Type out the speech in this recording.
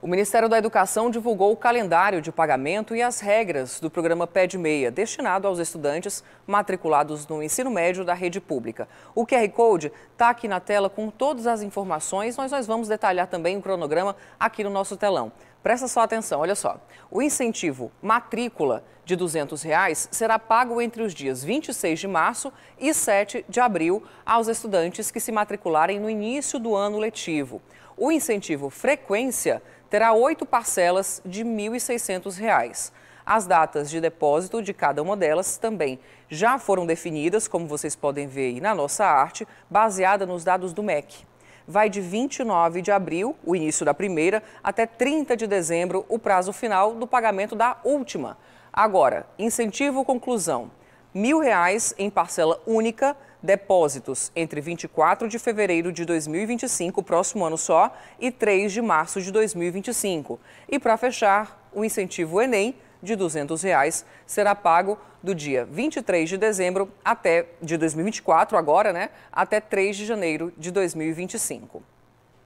O Ministério da Educação divulgou o calendário de pagamento e as regras do programa Ped6, Meia, destinado aos estudantes matriculados no ensino médio da rede pública. O QR Code está aqui na tela com todas as informações, nós, nós vamos detalhar também o cronograma aqui no nosso telão. Presta só atenção, olha só. O incentivo matrícula de R$ 200 reais será pago entre os dias 26 de março e 7 de abril aos estudantes que se matricularem no início do ano letivo. O incentivo frequência terá oito parcelas de R$ 1.600. As datas de depósito de cada uma delas também já foram definidas, como vocês podem ver aí na nossa arte, baseada nos dados do MEC vai de 29 de abril, o início da primeira, até 30 de dezembro, o prazo final do pagamento da última. Agora, incentivo conclusão. R$ reais em parcela única, depósitos entre 24 de fevereiro de 2025, próximo ano só, e 3 de março de 2025. E para fechar, o incentivo Enem de R$ 200 reais será pago do dia 23 de dezembro até de 2024 agora, né, até 3 de janeiro de 2025.